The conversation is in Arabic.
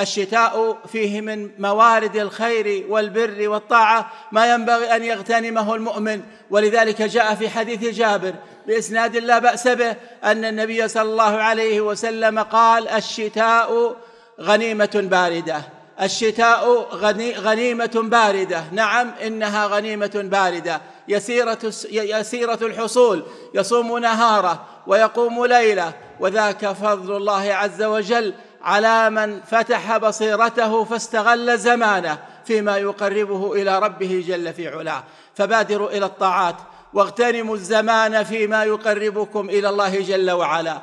الشتاء فيه من موارد الخير والبر والطاعه ما ينبغي ان يغتنمه المؤمن ولذلك جاء في حديث جابر باسناد لا باس به ان النبي صلى الله عليه وسلم قال الشتاء غنيمه بارده الشتاء غني غنيمه بارده نعم انها غنيمه بارده يسيره يسيره الحصول يصوم نهاره ويقوم ليله وذاك فضل الله عز وجل على من فتح بصيرته فاستغل زمانه فيما يقربه الى ربه جل في علاه فبادروا الى الطاعات واغتنموا الزمان فيما يقربكم الى الله جل وعلا